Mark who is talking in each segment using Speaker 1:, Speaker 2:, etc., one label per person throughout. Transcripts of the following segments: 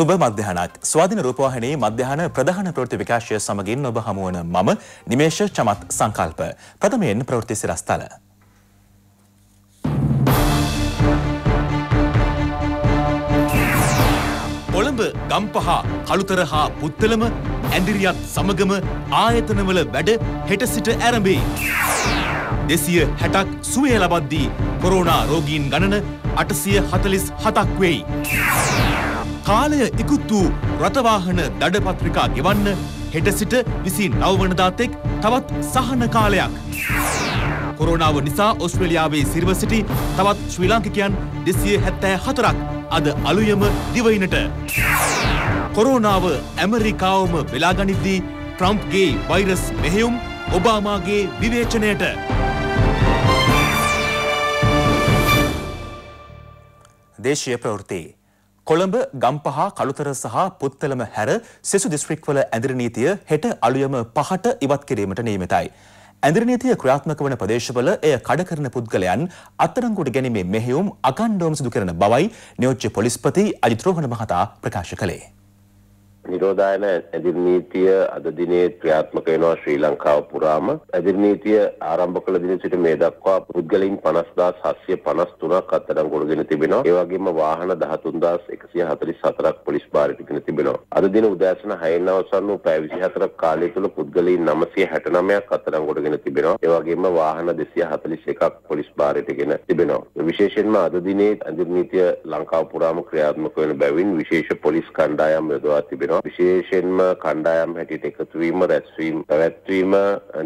Speaker 1: සුබ මධ්‍යහනක් ස්වාධින රූපවාහිනී මධ්‍යහන ප්‍රධාන ප්‍රවෘත්ති විකාශය සමගින් ඔබ හමුවන මම නිමේෂ චමත් සංකල්ප ප්‍රථමයෙන් ප්‍රවෘත්ති සිරස්තල. කොළඹ ගම්පහ කළුතර හා පුත්තලම ඇඳිරියත් සමගම ආයතනවල වැඩ හෙට සිට ඇරඹේ. දෙසිය හැටක් සුවය ලබද්දී කොරෝනා රෝගීන් ගණන අටසිය හතලිස් හතක් වෙයි. කාලය ඉකුත් වූ රථවාහන දඩපත්‍රිකා ගෙවන්න හෙට සිට විසි නවවනදාතෙක් තවත් සහන කාලයක්. කොරෝනාව නිසා ඔස්ට්‍රලියාවේ සිරව සිටි තවත් ශ්‍රී ලාංකිකයන් දෙසිය හැත්තෑ හතරක් අද අලුයම දිවයිනට. කොරෝනාව ඇමරිකාවම වෙලාගනිද්දී ට්‍රම්ප්ගේ වෛරස් මෙහෙයුම් ඔබාමාගේ විවේචනයට. දේශය ප්‍රවෘතියි. කොළඹ ගම්පහ කළුතර සහ පුත්තලම හැර සෙසු දිස්ත්‍රික්වල ඇඳිරි නීතිය හෙට අලුයම පහට ඉවත් කිරීමට නියමිතයි. ඇඳිරි නීතිය ක්‍රියාත්මක වන ප්‍රදේශවල එය කඩ කරන පුද්ගලයන් අත්අඩංගුවට ගැනීමේ මෙහෙයුම් අකණ්ඩවම සිදු කරන බවයි නියෝජ්‍ය පොලිස්පති අජිත් රෝහණ මහතා ප්‍රකාශ කළේ.
Speaker 2: නිරෝධායන ඇදිර්නීතිය අද දිනේ ක්‍රියාත්මක වෙනවා ශ්‍රී ලංකාව පුරාම. ඇදිර්නීතිය ආරම්භ කළ දින සිට මේ දක්වා පුද්ගලයින් 50753ක් අත්අඩංගුවටගෙන තිබෙනවා. ඒ වගේම වාහන 13144ක් පොලිස් භාරයටගෙන තිබෙනවා. අද දින උදෑසන 6න් අවසන් වූ පැය 24ක් කාලය තුළ පුද්ගලයින් 969ක් අත්අඩංගුවටගෙන තිබෙනවා. ඒ වගේම වාහන 241ක් පොලිස් භාරයටගෙන තිබෙනවා. විශේෂයෙන්ම අද දිනේ ඇදිර්නීතිය ලංකාව පුරාම ක්‍රියාත්මක වන බැවින් විශේෂ පොලිස් කණ්ඩායම් යොදවා තිබෙනවා. විශේෂයෙන්ම කණ්ඩායම් හැටියට එකතුවීම රැස්වීම පැවැත්වීම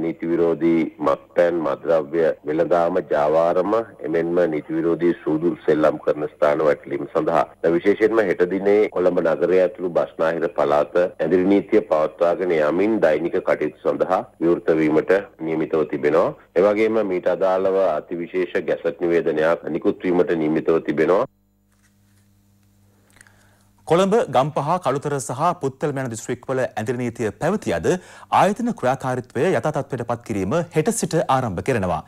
Speaker 2: නීති විරෝධී මත්පැන් මද්‍රව්‍ය වෙළඳාම ජාවාරම එමෙන්ම නීති විරෝධී සූදු සෙල්ලම් කරන ස්ථාන වැටලීම සඳහා විශේෂයෙන්ම හෙට දිනේ කොළඹ නගරය ඇතුළු බස්නාහිර පළාත ඇඳිරි නීතිය පවත්වාගෙන යමින් දෛනික කටයුතු සඳහා විවෘත වීමට නියමිතව තිබෙනවා එවැගේම මීට අදාළව අතිවිශේෂ ගැසට් නිවේදනයක් නිකුත් වීමට නියමිතව තිබෙනවා
Speaker 1: කොළඹ ගම්පහ කළුතර සහ පුත්තල යන දිස්ත්‍රික්වල ඇඳිරි නීතිය පැවති අද ආයතන ක්‍රියාකාරීත්වය යථාතත්වයට පත් කිරීම හෙට සිට ආරම්භ කරනවා.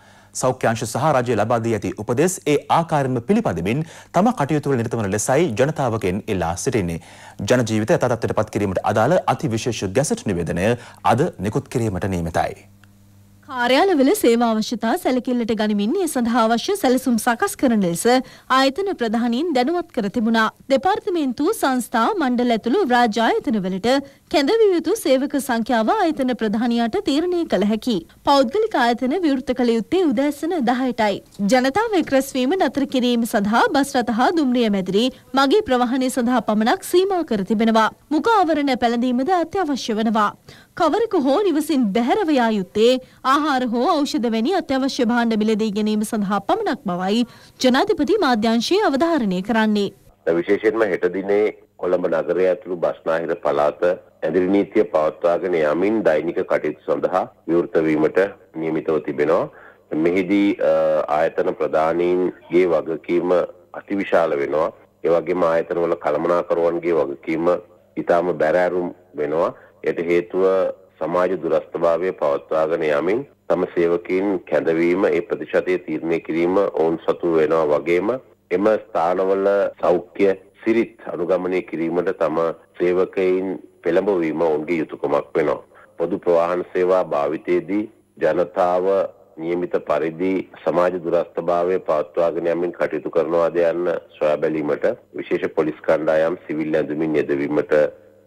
Speaker 1: සෞඛ්‍යංශ සහ රජය ලබා දී ඇති උපදෙස් ඒ ආකාරයෙන්ම පිළිපදමින් තම කටයුතු වල නිරත වන ලෙසයි ජනතාවගෙන් ඉල්ලා සිටින්නේ. ජන ජීවිත යථාතත්වයට පත් කිරීමට අදාළ අතිවිශේෂ ගැසට් නිවේදනය අද නිකුත් කිරීමට නියමිතයි.
Speaker 3: කාර්යාලවල සේවා අවශ්‍යතා සැලකිල්ලට ගනිමින් ඒ සඳහා අවශ්‍ය සැලසුම් සකස් කරන ලෙස ආයතන ප්‍රධානීන් දැනුවත් කර තිබුණා. දෙපාර්තමේන්තු සංස්ථා මණ්ඩල ඇතුළු රාජ්‍ය ආයතනවලට කැඳවිය යුතු සේවක සංඛ්‍යාව ආයතන ප්‍රධානියාට තීරණය කළ හැකි. පෞද්ගලික ආයතන විවෘත කළ යුත්තේ උදෑසන 10ටයි. ජනතාව එක්රැස් වීම නතර කිරීම සඳහා බස් රථ හා දුම්රිය මැදිරි මගේ ප්‍රවාහනය සඳහා පමණක් සීමා කර තිබෙනවා. මුඛ ආවරණ පැළඳීමද අත්‍යවශ්‍ය වෙනවා. කවරෙකු හෝ නිවසින් බැහැරව යා යුත්තේ ආහාර හෝ ඖෂධ වැනි අත්‍යවශ්‍ය භාණ්ඩ මිලදී ගැනීම සඳහා පමණක් බවයි ජනාධිපති මාධ්‍යංශයේ අවධාරණය කරන්නේ.
Speaker 2: විශේෂයෙන්ම හෙට දිනේ කොළඹ නගරය ඇතුළු බස්නාහිර පළාත ඇඳිරි නීතිය පවත්වාගෙන යමින් දෛනික කටයුතු සඳහා විවෘත වීමට නියමිතව තිබෙනවා. මෙහිදී ආයතන ප්‍රධානීන්ගේ වගකීම අතිවිශාල වෙනවා. ඒ වගේම ආයතනවල කළමනාකරුවන්ගේ වගකීම ඊටාම බැරෑරුම් වෙනවා. යට හේතුව සමාජ දුරස්ථභාවය පවත්වාගෙන යමින් තම සේවකීන් කැඳවීම ඒ ප්‍රතිශතය තීරණය කිරීම ඔවුන් සතු වෙනවා වගේම එම ස්ථානවල සෞඛ්‍ය සිරිත් අනුගමනය කිරීමට තම සේවකයින් පෙළඹවීම ඔවුන්ගේ යුතුකමක් වෙනවා. පොදු ප්‍රවාහන සේවා භාවිතයේදී ජනතාව නියමිත පරිදි සමාජ දුරස්ථභාවය පවත්වාගෙන යමින් කටයුතු කරනවාද යන්න සොයා බැලීමට විශේෂ පොලිස් කණ්ඩායම් සිවිල් ඇඳුමින් යෙදවීමට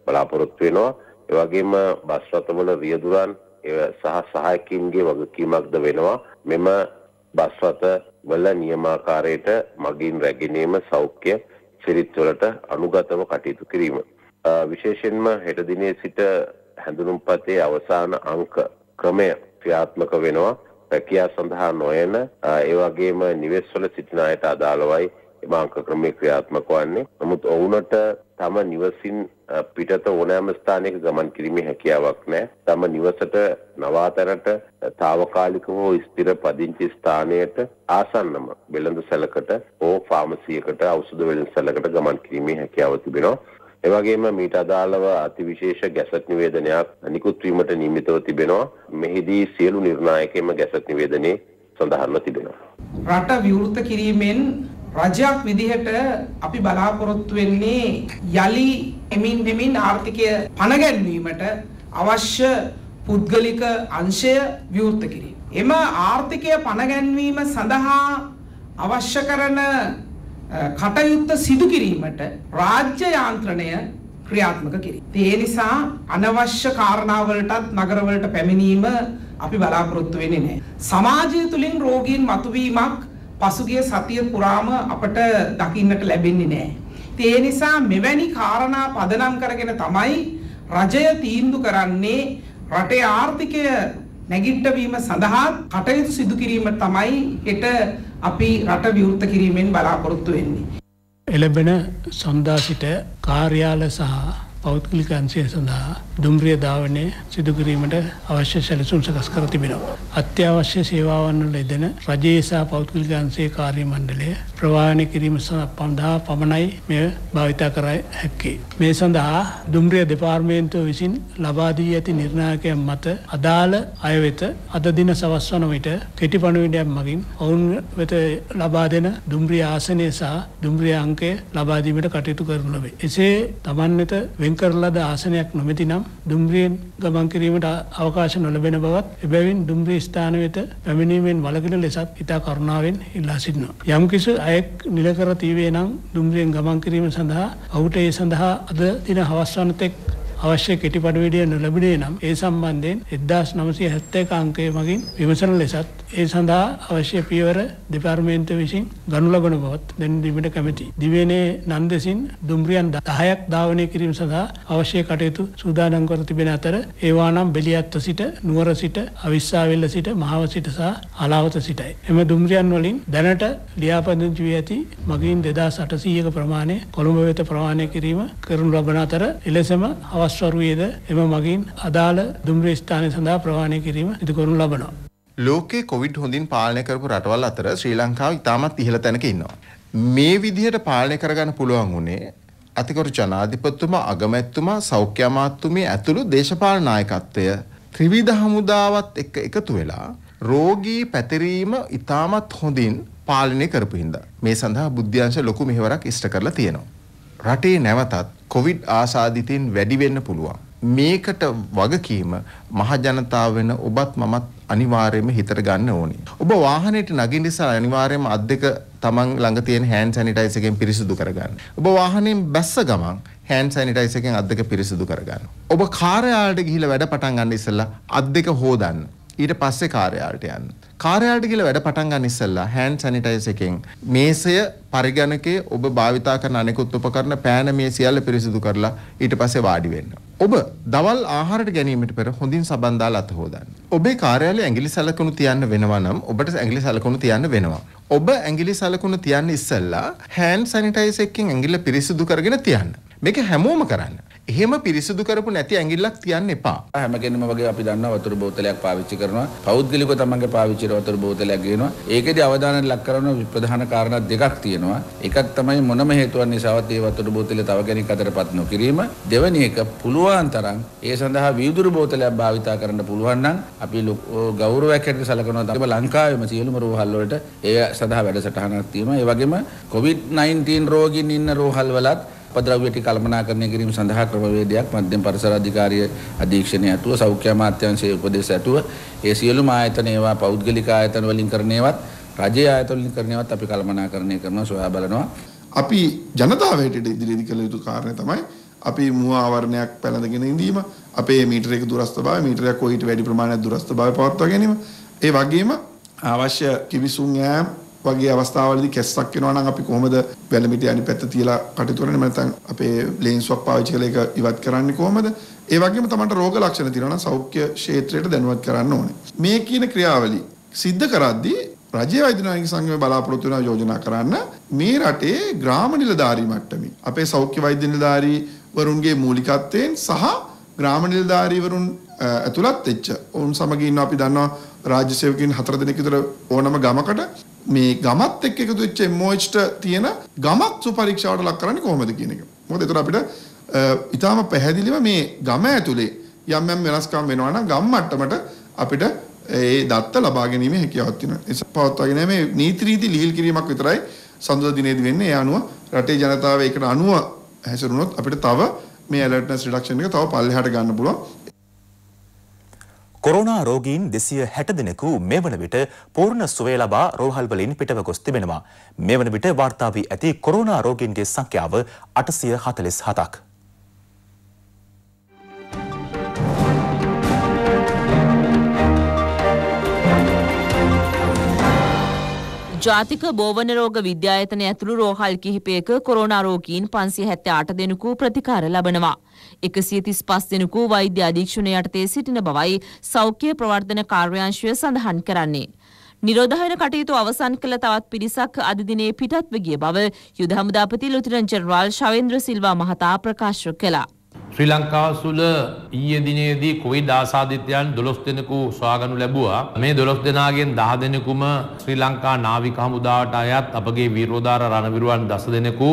Speaker 2: බලාපොරොත්තු වෙනවා. ඒ වගේම බස් රථවල රියදුරන් සහ සහායකින්ගේ වගකීමක්ද වෙනවා මෙම බස් රථ වල නියමාකාරයට මගින් රැගෙනීම සෞඛ්‍ය සිරිත්වලට අනුගතව කටයුතු කිරීම. විශේෂෙන්ම හෙට දිනේ සිට හැඳුනුම්පතේ අවසාන අංක ක්‍රමය ක්‍රියාත්මක වෙනවා. රැකියා සඳහා නොයන ඒ වගේම නිවෙස්වල සිටින අයට අදාළවයි එම අංක ක්‍රමය ක්‍රියාත්මක වන්නේ. නමුත් ඔවුන්ට තම නිවසින් පිටත ඕනෑම ස්ථානයක ගමන් කිරීමේ හැකියාවක් නැහැ. තම නිවසට නවාතරට తాවකාලිකව ස්ථිර පදිංචි ස්ථානයට ආසන්නම වෙළඳ සැලකට හෝ ෆාමසියකට ඖෂධ වෙළඳ සැලකට ගමන් කිරීමේ හැකියාව තිබෙනවා. ඒ වගේම මීට අදාළව අතිවිශේෂ ගැසට් නිවේදනයක් නිකුත් වීමට නියමිතව තිබෙනවා. මෙහිදී සියලු නිර්ණායකයන්ම ගැසට් නිවේදනයේ සඳහන්ව
Speaker 4: තිබෙනවා. රට විවෘත කිරීමෙන් රජයක් විදිහට අපි බලාපොරොත්තු වෙන්නේ යලි එමින් බිමින් ආර්ථිකය පනගැන්වීමට අවශ්‍ය පුද්ගලික අංශය විවෘත කිරීම. එම ආර්ථිකය පනගැන්වීම සඳහා අවශ්‍ය කරන කටයුත්ත සිදු කිරීමට රාජ්‍ය යාන්ත්‍රණය ක්‍රියාත්මක කිරීම. ඒ නිසා අනවශ්‍ය කාරණාවලටත් නගරවලට පැමිණීම අපි බලාපොරොත්තු වෙන්නේ නැහැ. සමාජය තුලින් රෝගීන් මතුවීමක් පසුගිය සතිය පුරාම අපට දකින්නට ලැබෙන්නේ නැහැ. ඒ නිසා මෙවැනි කාරණා පදනම් කරගෙන තමයි රජය තීන්දු කරන්නේ රටේ ආර්ථිකය නැගිට්ටවීම සඳහා කටයුතු සිදු කිරීම තමයි හෙට අපි රට විවෘත කිරීමෙන්
Speaker 5: බලාපොරොත්තු වෙන්නේ. එළඹෙන සන්දා සිට කාර්යාල සහ පෞද්ගලික අංශය සඳහා දුම්රිය ධාවනය සිදුකිරීමට අවශ්‍ය සැලසුම් සකස් කර තිබෙනවා. අත්‍යවශ්‍ය සේවාවන් වල යෙදෙන රජයේ සහ පෞද්ගලික අංශයේ කාර්ය මණ්ඩලය ප්‍රවාහනය කිරීම සඳහා පමණයි මෙය භාවිතා කර හැක්කේ. මේ සඳහා දුම්රිය දෙපාර්තමේන්තුව විසින් ලබා දී ඇති නිර්ණායකයන් මත අදාළ අය වෙත අද දින සවස් වන විට කෙටි පණිවිඩයක් මගින් ඔවුන් වෙත ලබා දෙන දුම්රිය ආසනය සහ දුම්රිය අංකය ලබා දීමට කටයුතු කරනු ලබේ. එසේ තමන් වෙත වෙන් කරලද ආසනයක් නොමැති නම් දුම්රියෙන් ගමන් කිරීමට අවකාශ නොලබෙන බවත් එබැවින් දුම්රිය ස්ථාන වෙත පැමිණීමෙන් වලකින ලෙසත් ඉතා කරුණාවෙන් ඉල්ලා සිටිනවා. යම් කිසි අයෙක් නිල කර තීවේ නම් දුම්රියෙන් ගමන් කිරීම සඳහා ඔහුට ඒ සඳහා අද දින හවස් වනතෙක් අවශ්‍ය කෙටිපඩවිඩිය නොලැබිඩේ නම් ඒ සම්බන්ධයෙන් එදදාස් නමසය හැත්තේ කාංකය මගින් විමසන ලෙසත් ඒ සඳහා අවශ්‍ය පියවර දෙපාර්මේන්ත විසින් ගනු ලබන බවත් දැන්දීමට කැමති. දිවනේ නන්දෙසින් දුම්රියන් දහයක් ධාවනය කිරීම සඳහා අවශ්‍ය කටයුතු සූදානංකර තිබෙන අතර ඒවා නම් බෙලියත්ව සිට නුවර සිට අවිස්සාවෙල්ල සිට මහාව සිට සහ අලාවත සිටයි. එම දුම්රියන් වලින් දැනට ලියාපදිංචි වී ඇති මගින් දෙදා සටසීයක ප්‍රමාණය කොළඹ වෙත ප්‍රමාණය කිරීම කරනු ලබන අතර එලෙසම අවස් පස්වරුවේද එම මගින් අදාළ දුම්රිය ස්ථානය සඳහා ප්‍රවාණය කිරීම ඉදිකරනු ලබනවා.
Speaker 6: ලෝකේ කොවිඩ් හොඳින් පාලනය කරපු රටවල් අතර ශ්‍රී ලංකාව ඉතාමත් ඉහළ තැනක ඉන්නවා. මේ විදිහට පාලනය කරගන්න පුළුවන් වුණේ අතිකරු ජනාධිපත්තුමා අගමැත්තුමා සෞඛ්‍ය අමාත්තුමේ ඇතුළු දේශපාල නායකත්වය ත්‍රිවිධ හමුදාවත් එක්ක එකතු වෙලා රෝගී පැතිරීම ඉතාමත් හොඳින් පාලනය කරපු හින්දා මේ සඳහා බුද්ධ්‍යංශ ලොකු මෙහෙවරක් ඉෂ්ට කරලා තියෙනවා. රටේ නැවතත් කොවිඩ් ආසාදිතයින් වැඩි වෙන්න පුළුවන්. මේකට වගකීම මහජනතාව වෙන ඔබත් මමත් අනිවාර්යයෙන්ම හිතට ගන්න ඕනේ. ඔබ වාහනයට නගින නිසා අනිවාර්යයෙන්ම අත් දෙක තමන් ළඟ තියෙන හෑන්ඩ් සැනිටයිසර් එකෙන් පිරිසිදු කරගන්න. ඔබ වාහනයෙන් බැස්ස ගමන් හෑන්ඩ් සැනිටයිසර් එකෙන් අත් දෙක පිරිසිදු කරගන්න. ඔබ කාර්යාලයට ගිහිල්ලා වැඩ පටන් ගන්න ඉස්සෙල්ලා අත් දෙක හෝදන්න. ඊට පස්සේ කාර්යාලයට යන්න. කාර්යාලයට ගිහලා වැඩ පටන් ගන්න ඉස්සෙල්ලා හෑන්ඩ් සැනිටයිසර් එකෙන් මේසය පරිගණකයේ ඔබ භාවිතා කරන අනෙකුත් උපකරණ පෑන මේ සියල්ල පිරිසිදු කරලා ඊට පස්සේ වාඩි වෙන්න. ඔබ දවල් ආහාරට ගැනීමට පෙර හොඳින් සබන් දාලා අත හොදන්න. ඔබේ කාර්යාලයේ ඇඟිලි සලකුණු තියන්න වෙනවා නම් ඔබට ඇඟිලි සලකුණු තියන්න වෙනවා. ඔබ ඇඟිලි සලකුණු තියන්න ඉස්සෙල්ලා හෑන්ඩ් සැනිටයිසර් එකෙන් ඇඟිල්ල පිරිසිදු කරගෙන තියන්න. මේක හැමෝම කරන්න. එහෙම
Speaker 7: පිරිසිදු කරපු නැති ඇඟිල්ලක් තියන්න එපා. හැමකෙනම වගේ අපි දන්නවා වතුර බෝතලයක් පාවිච්චි කරනවා. පෞද්ගලිකව තමන්ගේ පාවිච්චි කරන වතුර බෝතලයක් ගේනවා. ඒකේදී අවධානය ලක් කරන ප්‍රධාන කාරණා දෙකක් තියෙනවා. එකක් තමයි මොනම හේතුවක් නිසාවත් ඒ වතුර බෝතලය තව කෙනෙක් අතටපත් නොකිරීම. දෙවැනි එක පුළුවන් තරම් ඒ සඳහා වීදුරු බෝතලයක් භාවිතා කරන්න පුළුවන් නම් අපි ගෞරවයක් හැටියට සැලකනවා. ඒක ලංකාවේම සියලුම රෝහල් වලට ඒ සඳහා වැඩසටහනක් තියෙනවා. ඒ වගේම COVID-19 රෝගීන් ඉන්න රෝහල් වලත් උපද්‍රව්‍යටි කළමනාකරණය කිරීම සඳහා ක්‍රමවේදයක් මධ්‍යම පරිසර අධිකාරිය අධීක්ෂණය ඇතුව සෞඛ්‍ය අමාත්‍යාංශයේ උපදෙස් ඇතුව ඒ සියලුම ආයතන
Speaker 8: ඒවා පෞද්ගලික ආයතන වලින් කරණේවත් රජයේ ආයතන වලින් කරණේවත් අපි කළමනාකරණය කරනවා සොයා බලනවා අපි ජනතාවට ඉදිරිදි කළ යුතු කාරණය තමයි අපි මුව ආවරණයක් පැළඳගෙන ඉඳීම අපේ මීටර එක දුරස්ත බව මීටරයක් කොහිට වැඩි ප්‍රමාණයක් දුරස්ත බව පවත්වා ගැනීම ඒ වගේම අවශ්‍ය කිවිසුම් යාම් වගේ අවස්ථාවලදී කැස්සක් වෙනවා නම් අපි කොහොමද වැලමිටි අනිත් පැත්ත තියලා කටයුතු කරන්නේ නැත්නම් අපේ ලේන්ස්වක් පාවිච්චි කරලා ඒක ඉවත් කරන්නේ කොහොමද? ඒ වගේම තමන්ට රෝග ලක්ෂණ තියෙනවා නම් සෞඛ්‍ය ක්ෂේත්‍රයට දැනුවත් කරන්න ඕනේ. මේ කියන ක්‍රියාවලිය සිද්ධ කරද්දී රජයේ වෛද්‍ය නායක සංගමය බලාපොරොත්තු වෙනවා යෝජනා කරන්න මේ රටේ ග්‍රාම නිලධාරී මට්ටමේ අපේ සෞඛ්‍ය වෛද්‍ය නිලධාරී වරුන්ගේ මූලිකත්වයෙන් සහ ග්‍රාම නිලධාරී වරුන් ඇතුළත් වෙච්ච ඔවුන් සමග ඉන්න අපි දන්නවා රාජ්‍ය සේවකයන් හතර දෙනෙක් විතර ඕනම ගමකට මේ ගමත් එක්ක එකතු වෙච්ච MOH තියෙන ගමක් සුපරීක්ෂාවට ලක් කරන්නේ කොහොමද කියන එක. මොකද ඒතර අපිට ඊටාම පැහැදිලිව මේ ගම ඇතුලේ යම් යම් වෙනස්කම් වෙනවා නම් ගම් මට්ටමට අපිට ඒ දත්ත ලබා ගැනීම හැකියාවක් තියෙනවා. ඒක පවත්වාගෙන මේ නීති රීති ලිහිල් කිරීමක් විතරයි සංසද දිනේදී වෙන්නේ. ඒ අනුව රටේ ජනතාව ඒකට අනුව හැසිරුණොත් අපිට තව මේ alertness reduction එක තව පල්ලෙහාට ගන්න පුළුවන්. කොරෝනා රෝගීන් දෙසිය හැට
Speaker 1: දෙනෙකු මේ වන විට පූර්ණ සුවය ලබා රෝහල් වලින් පිටව ගොස් තිබෙනවා. මේ වන විට වාර්තා වී ඇති කොරෝනා රෝගීන්ගේ සංඛ්‍යාව අටසිය හතලිස් හතක්.
Speaker 4: ජාතික බෝවන රෝග විද්‍යායතන ඇතුළු රෝහල් කිහිපයක කොරෝනා රෝගීන් 578 දෙනෙකු ප්‍රතිකාර ලබනවා. 135 දෙනෙකු වෛද්‍ය අධීක්ෂණය යටතේ සිටින බවයි සෞඛ්‍ය ප්‍රවර්ධන කාර්යාංශය සඳහන් කරන්නේ. නිරෝධායන කටයුතු අවසන් කළ තවත් පිරිසක් අද දිනේ පිටත්ව ගිය බව යුද හමුදාපති ලුතුරන් ජෙනරාල් ශවේන්ද්‍ර සිල්වා මහතා ප්‍රකාශ කළා.
Speaker 7: ශ්‍රී ලංකාව සුළ ඊයේ දිනේදී කොවිඩ් ආසාදිතයන් 12 දෙනෙකු සොයාගනු ලැබුවා. මේ 12 දෙනාගෙන් 10 දෙනෙකුම ශ්‍රී ලංකා නාවික හමුදාවට අයත් අපගේ වීරෝදාර රණවිරුවන් 10 දෙනෙකු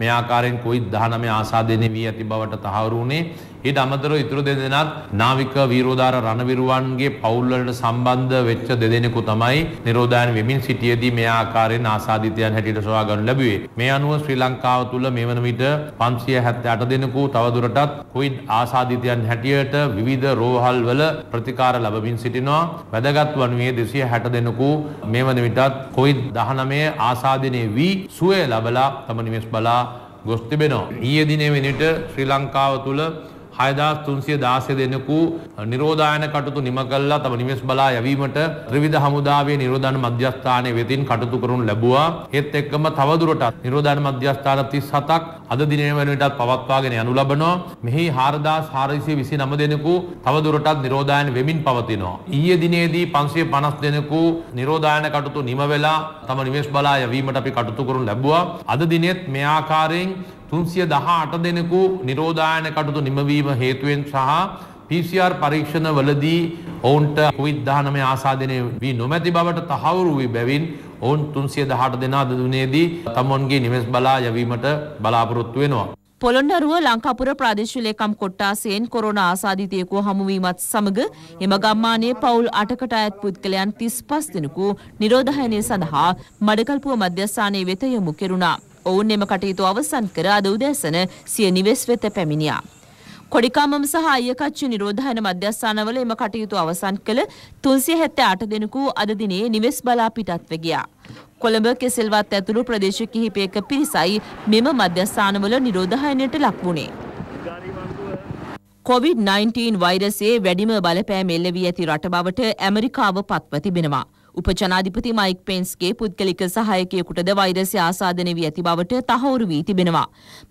Speaker 7: මේ ආකාරයෙන් කොවිඩ් 19 ආසාදෙන වී ඇති බවට තහවුරු වුණේ ඊට අමතරව ඉතුරු දෙදෙනාත් නාවික වීරෝදාර රණවිරුවන්ගේ පවුල් වලට සම්බන්ධ වෙච්ච දෙදෙනෙකු තමයි නිරෝධායන වෙමින් සිටියේදී මේ ආකාරයෙන් ආසාදිතයන් හැටියට සොයා ගන්න ලැබුවේ. මේ අනුව ශ්‍රී ලංකාව තුල මේ වන විට 578 දෙනෙකු තවදුරටත් කොවිඩ් ආසාදිතයන් හැටියට විවිධ රෝහල් වල ප්‍රතිකාර ලබමින් සිටිනවා. වැදගත් වනුයේ 260 දෙනෙකු මේ වන විටත් කොවිඩ් 19 ආසාදිනේ වී සුවය ලබලා තම නිවෙස් බලා ගොස් තිබෙනවා. ඊයේ දිනේ වෙනිට ශ්‍රී ලංකාව තුළ හයදස් තුන්සිය දාසය දෙනෙකු නිරෝධායන කටුතු නිම කල්ලා තම නිවෙස් බලා යැවීමට ත්‍රවිධ හමුදාවේ නිරෝධන මධ්‍යස්ථානය වෙතින් කටතු කරනු ලැබවා ඒත් එක්කම තවදුරටත් නිරෝධන මධ්‍යස්ථාන තිස් හතක් අද දිනය වෙනටත් පවත්වාගෙන යනු ලබනවා මෙහි හාරදාස් හාරසිය විසි නම දෙනෙකු තවදුරටත් නිරෝධායන වෙමින් පවතිනවා. ඊයේ දිනේදී පන්සිය පනස් දෙනෙකු නිරෝධායන කටුතු නිමවෙලා තම නිවෙස් බලා යවීමට අපි කටුතු කරුන් ලැබවා අද දිනෙත් මෙආකාරයෙන් තුන්සිය දහ අට දෙනෙකු නිරෝධායන කටුතු නිමවීම හේතුවෙන් සහ PCR පරීක්ෂණ වලදී ඔවුන්ට කොවිද්ධානමය ආසාධනය වී නොමැති බවට තහවුරු වී බැවින් ඔවුන් තුන්සිය දහට දෙනා දදුනේදී තමොන්ගේ නිවෙස් බලා යවීමට බලාපොරොත්තු වෙනවා.
Speaker 4: පොළොන්නරුව ලංකාපුර ප්‍රාදේශලේකම් කොට්ටාසයෙන් කොරෝන ආසාධිතයෙකු හමුවීමත් සමග එම ගම්මානයේ පවුල් අටකට අයත් පුද්ගලයන් තිස් පස් දෙනෙකු නිරෝධහයනය සඳහා මඩකල්පුව මධ්‍යස්ථානයේ වෙත යොමු කෙරුණා. ඔවුන් එම කටයුතු අවසන් කර අද උදෑසන සිය නිවෙස් වෙත පැමිණියා. කොඩිකාමම සහ අයකච්චු නිරෝධායන මධ්‍යස්ථානවල එම කටයුතු අවසන් කළ තුන්සිය හැත්තේ අට දෙනෙකු අද දිනේ නිවෙස් බලා පිටත්ව ගියා. කොළඹ කෙසෙල්වත් ඇතුළු ප්‍රදේශ කිහිපයක පිරිසයි මෙම මධ්‍යස්ථානවල නිරෝධායනයට ලක් වුණේ. COVID-19 වෛරසයේ වැඩිම බලපෑම එල්ල වී ඇති රට බවට ඇමරිකාව පත්ව තිබෙනවා. උපජනාධිපති මයික් පෙන්ස්ගේ පුද්ගලික සහයකයෙකුටද වෛරසය ආසාදනය වී ඇති බවට තහවුරු වී තිබෙනවා.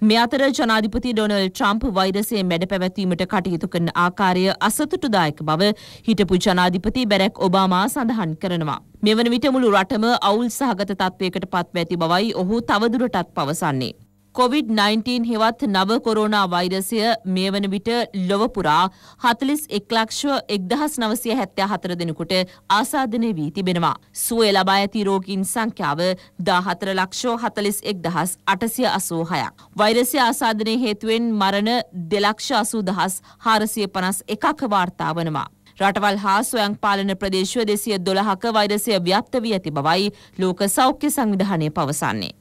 Speaker 4: මේ අතර ජනාධිපති ඩොනල්ඩ් ට්‍රම්ප් වෛරසයේ මැඩ පැවැත්වීමට කටයුතු කරන ආකාරය අසතුටුදායක බව හිටපු ජනාධිපති බැරැක් ඔබාමා සඳහන් කරනවා. මෙවන විට මුළු රටම අවුල් සහගත තත්ත්වයකට පත්ව ඇති බවයි ඔහු තවදුරටත් පවසන්නේ. කොවිD-19 හෙවත් නව කොරෝනා වෛරසය මේ වන විට ලොව පුරා 41 ලක්ෂ 1974 දෙනෙකුට ආසාදනය වී තිබෙනවා. සුවය ලබා ඇති රෝගීන් සංඛ්‍යාව 14 ලක්ෂ 41886ක්. වෛරසය ආසාදනය හේතුවෙන් මරණ 280451ක් වාර්තා වනවා. රටවල් හා සොයං පාලන ප්‍රදේශව දෙසිය දොළහක වෛරසය ව්‍යප්ත වී ඇති බවයි ලෝක සෞඛ්‍ය සංවිධානය පවසන්නේ.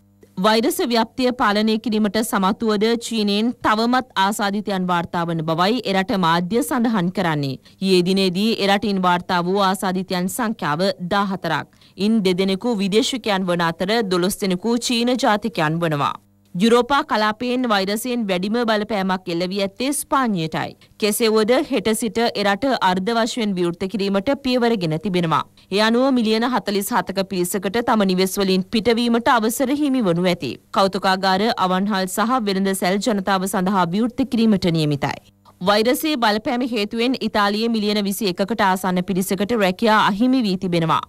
Speaker 4: වෛරස ව්‍යප්තිය පාලනය කිරීමට සමත්වුවද චීනයෙන් තවමත් ආසාධිතයන් වාර්තාාවන බවයි එරට මාධ්‍ය සඳහන් කරන්නේ. ඒ දිනේදී එරටින් වාර්තා වූ ආසාධිතයන් සංඛ්‍යාව දාහතරක්. ඉන් දෙදෙනෙකු විදේශකයන් වන අතර දොළොස්තෙනෙකු චීන ජාතිකයන් වනවා. යුරෝපා කලාපයෙන් වෛරසයෙන් වැඩිම බලපෑමක් එල්ලවී ඇත්තේ ස්පාඤ්ඤයටයි. කෙසේවද හෙට සිට එරට අර්ධ වශයෙන් විවෘත කිරීමට පියවරගෙන තිබෙනවා. ඒ අනුව මිලියන 47ක පිරිසකට තම නිවෙස් වලින් පිටවීමට අවසර හිමිවනු ඇති. කෞතුකාගාර අවන්හල් සහ වෙළඳ සැල් ජනතාව සඳහා විවෘත කිරීමට නියමිතයි. වෛරසයේ බලපෑම හේතුවෙන් ඉතාලියේ මිලියන 21කට ආසන්න පිරිසකට රැකියා අහිමි වී තිබෙනවා.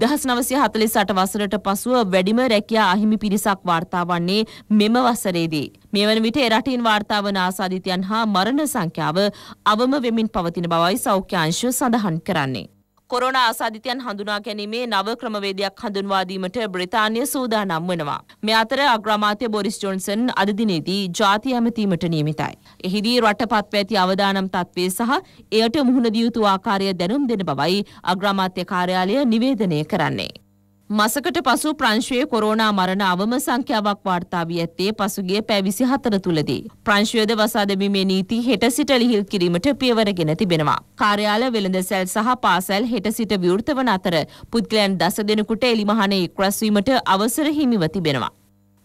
Speaker 4: 1948 වසරට පසුව වැඩිම රැකියා අහිමි පිරිසක් වාර්තා වන්නේ මෙම වසරේදී. මේ වන විට එරටින් වාර්තා වන ආසාදිතයන් හා මරණ සංඛ්‍යාව අවම වෙමින් පවතින බවයි සෞඛ්‍ය අංශය සඳහන් කරන්නේ. කොරෝනා ආසාදිතයන් හඳුනා ගැනීමේ නව ක්‍රමවේදයක් හඳුන්වා දීමට බ්‍රිතාන්‍ය සූදානම් වෙනවා. මේ අතර අග්‍රාමාත්‍ය බොරිස් ජොන්සන් අද දිනේදී ජාතිය ඇමතීමට නියමිතයි. එහිදී රට පත්ව ඇති අවදානම් තත්ත්වය සහ එයට මුහුණ දිය යුතු ආකාරය දැනුම් දෙන බවයි අග්‍රාමාත්‍ය කාර්යාලය නිවේදනය කරන්නේ. මසකට පසු ප්‍රංශයේ කොරෝනා මරණ අවම සංඛ්‍යාවක් වාර්තා වී ඇත්තේ පසුගිය පැය 24 තුලදී. ප්‍රංශයේද වසා දැමීමේ නීති හෙට සිට ලිහිල් කිරීමට පියවරගෙන තිබෙනවා. කාර්යාල වෙළඳ සැල් සහ පාසල් හෙට සිට විවෘත වන අතර පුද්ගලයන් දස දෙනෙකුට එලිමහනේ එක්රැස් වීමට අවසර හිමිව තිබෙනවා.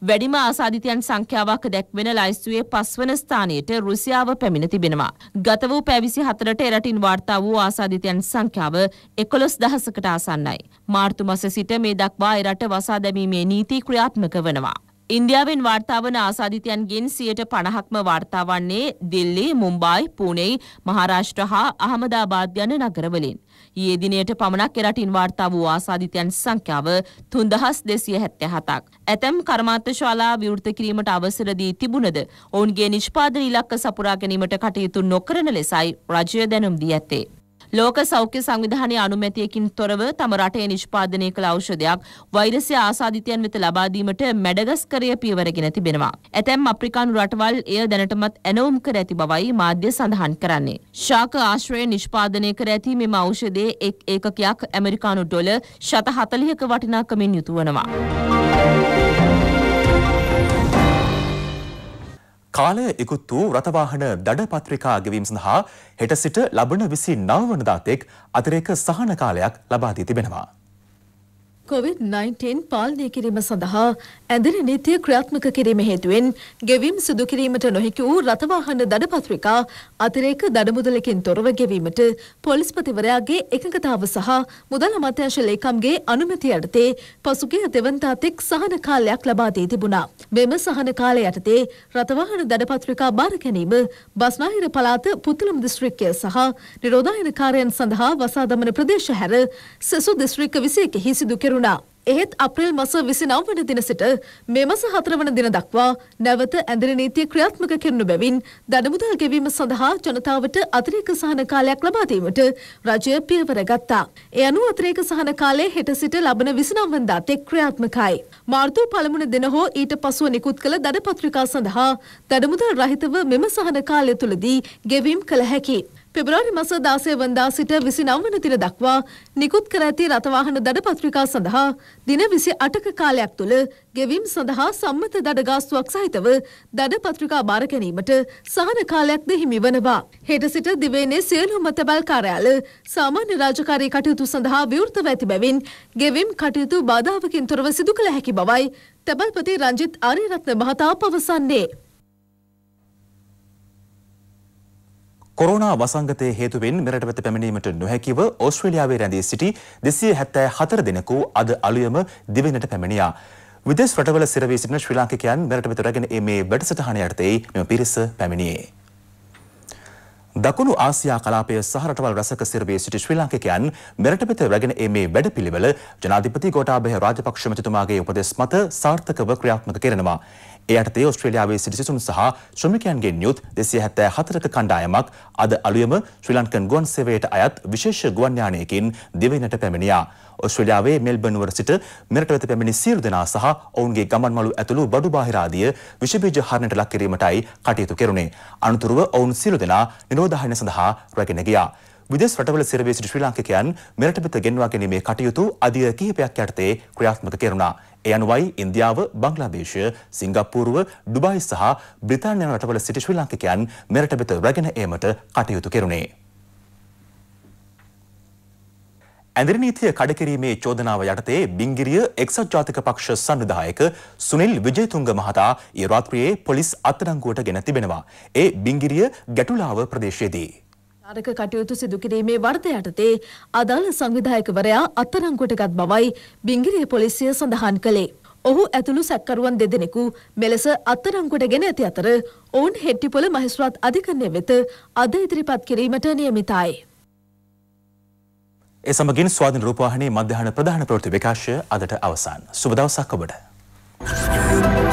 Speaker 4: වැඩිම ආසාධිතයන් සංඛ්‍යාවක් දැක්වෙන ලයිස්තුවේ පස්වන ස්ථානයට රුසියාව පැමිණ තිබෙනවා. ගත වූ පැවිසි හතරට එරටින් වාර්තා වූ ආසාධිතයන් සංඛ්‍යාව එකොළොස් දහසකට ආසන්නයි. මාර්තු මස සිට මේ දක්වා එරට වසා දැමීමේ නීති ක්‍රියාත්මක වනවා. ඉන්දියාවෙන් වාර්තාාවන ආසාධිතයන්ගෙන් සියයට පණහක්ම වාර්තාවන්නේ දිල්ලි මුම්බයි පූනෙයි මහාරාෂ්ට්‍ර හා අහමදාබාද යන නගරවලින්. ඒ දිනයට පමණක් එරටින් වාර්තා වූ ආසාධිතයන් සංඛ්‍යාව තුන්දහස් දෙසිය හැත්තය හතක්. ඇතැම් කර්මාත්ත ශාලා විවෘත කිරීමට අවසරදී තිබුණද ඔවුන්ගේ නිෂ්පාදන ඉලක්ක සපුරා ගැනීමට කටයුතු නොකරන ලෙසයි රජය දැනුම් දී ඇත්තේ. ලෝක සෞඛ්‍ය සංවිධානයේ අනුමැතියකින් තොරව තම රටේ නිෂ්පාදනය කළ ඖෂධයක් වෛරසය ආසාදිතයන් වෙත ලබා දීමට මැඩගස්කරය පියවරගෙන තිබෙනවා. ඇතැම් අප්‍රිකානු රටවල් එය දැනටමත් ඇනවුම් කර ඇති බවයි මාධ්‍ය සඳහන් කරන්නේ. ශාක ආශ්‍රය නිෂ්පාදනය කර ඇති මෙම ඖෂධයේ එක් ඒකකයක් ඇමරිකානු ඩොලර් 140ක වටිනාකමින් යුතු වනවා.
Speaker 1: කාලය ඉකුත් වූ රථවාහන දඩ පත්‍රිකා ගෙවීම සඳහා හෙට සිට ලබන විසි නවවනදා තෙක් අතිරේක සහන කාලයක් ලබා දී තිබෙනවා.
Speaker 3: COVID-19 පාලනය කිරීම සඳහා ඇඳිලි නීතිය ක්‍රියාත්මක කිරීම හේතුවෙන් ගෙවීම් සිදු කිරීමට නොහැකි වූ රථවාහන දඩපත්‍රිකා අතිරේක දඩමුදලකින් තොරව ගෙවීමට පොලිස්පතිවරයාගේ එකඟතාව සහ මුදල් අමාත්‍යාංශ ලේකම්ගේ අනුමැතිය යටතේ පසුගිය දෙවන්තා තෙක් සහන කාලයක් ලබා දී තිබුණා. මෙම සහන කාලය යටතේ රථවාහන දඩපත්‍රිකා බාර ගැනීම බස්නාහිර පළාත පුතුලම් දිස්ත්‍රික්කය සහ නිරෝධායන කාර්යයන් සඳහා වසා දමන ප්‍රදේශ හැර සෙසු දිස්ත්‍රික්ක 21 සිදු කෙරුණා. වුණා. එහෙත් අප්‍රේල් මස 29 වන දින සිට මේ මස 4 වන දින දක්වා නැවත ඇඳිරි නීතිය ක්‍රියාත්මක කරනු බැවින් දඩමුදල් ගෙවීම සඳහා ජනතාවට අතිරේක සහන කාලයක් ලබා දීමට රජය පියවර ගත්තා. ඒ අනුව අතිරේක සහන කාලය හෙට සිට ලබන 29 වනදා තෙක් ක්‍රියාත්මකයි. මාර්තු පළමුන දින හෝ ඊට පසුව නිකුත් කළ දඩ පත්‍රිකා සඳහා දඩමුදල් රහිතව මෙම සහන කාලය තුලදී ගෙවීම් කළ හැකියි. පෙබරවාරි මස 16 වනදා සිට 29 වන දින දක්වා නිකුත් කර ඇති රථවාහන දඩ පත්‍රිකා සඳහා දින 28ක කාලයක් තුළ ගෙවීම් සඳහා සම්මත දඩ ගාස්තුවක් සහිතව දඩ පත්‍රිකා බාර ගැනීමට සහන කාලයක්ද හිමි වනවා. හෙට සිට දිවයිනේ සියලුම තැබැල් කාර්යාල සාමාන්‍ය රාජකාරී කටයුතු සඳහා විවෘතව ඇති බැවින් ගෙවීම් කටයුතු බාධාවකින් තොරව සිදු කළ හැකි බවයි තැබල්පති රංජිත් ආරියරත්න මහතා පවසන්නේ.
Speaker 1: කොරෝනා වසංගතය හේතුවෙන් මෙරට වෙත පැමිණීමට නොහැකිව ඕස්ට්‍රේලියාවේ රැඳී සිටි දෙසිය හැත්තෑ හතර දෙනෙකු අද අලුයම දිවෙනට පැමිණියා. විදෙස් රටවල සිරවී සිටින ශ්‍රී ලාංකිකයන් මෙරට වෙත රැගෙන ඒ මේ වැඩසටහන යටතේ මෙම පිරිස පැමිණියේ. දකුණු ආසියා කලාපය සහ රටවල් රැසක සිරවී සිටි ශ්‍රී ලාංකිකයන් මෙරට වෙත රැගෙන ඒමේ වැඩපිළිවෙල ජනාධිපති ගෝඨාභය රාජපක්ෂ මැතිතුමාගේ උපදෙස් මත සාර්ථකව ක්‍රියාත්මක කරනවා. ඒ යටතේ ඔස්ට්‍රේලියාවේ සිටි සිසුන් සහ ශ්‍රමිකයන්ගෙන් යුත් 274ක කණ්ඩායමක් අද අලුයම ශ්‍රී ලංකන් ගුවන් සේවයට අයත් විශේෂ ගුවන් යානයකින් දිවයිනට පැමිණියා. ඔස්ට්‍රේලියාවේ මෙල්බර්න්වර සිට මෙරට වෙත පැමිණි සියලු දෙනා සහ ඔවුන්ගේ ගමන් මළු ඇතුළු බඩු බාහිර ආදිය විෂබීජ හරණයට ලක් කිරීමටයි කටයුතු කෙරුණේ. අනුතුරුව ඔවුන් සියලු දෙනා නිරෝධායන සඳහා රැගෙන ගියා. විදෙස් රටවල සිරවේ සිට ශ්‍රී ලාංකිකයන් මෙරට වෙත ගෙන්වා ගැනීමේ කටයුතු අධිය කිහිපයක් යටතේ ක්‍රියාත්මක කෙරුණා. ඒ අනුවයි ඉන්දියාව, බංග්ලාදේශය, සිංගප්පූරුව, ඩුබායි සහ බ්‍රිතාන්‍ය රටවල සිට ශ්‍රී ලාංකිකයන් මෙරට වෙත රැගෙන ඒමට කටයුතු කෙරුණේ. ඇඳරනීතිය කඩකිරීමේ චෝදනාව යටතේ බිංගිරිය එක්සත් ජාතික පක්ෂ සන්නිධායක සුනිල් විජේතුංග මහතා ඒ රාත්‍රියේ පොලිස් අත්අඩංගුවට ගෙන තිබෙනවා. ඒ බිංගිරිය ගැටුලාව ප්‍රදේශයේදී.
Speaker 3: නාටක කටයුතු සිදුකිරීමේ වර්ධ යටතේ අදාළ සංවිධායකවරයා අත්අඩංගුවටගත් බවයි බිංගිරිය පොලිසිය සඳහන් කළේ. ඔහු ඇතුළු සැකකරුවන් දෙදෙනෙකු මෙලෙස අත්අඩංගුවටගෙන ඇති අතර ඔවුන් හෙට්ටිපොළ මහේස්ත්‍රාත් අධිකරණය වෙත අද ඉදිරිපත් කිරීමට නියමිතයි.
Speaker 1: ඒ සමගින් ස්වාධීන රූපවාහිනී මධ්‍යහන ප්‍රධාන ප්‍රවෘත්ති විකාශය අදට අවසන්. සුබ දවසක් ඔබට. Thank you.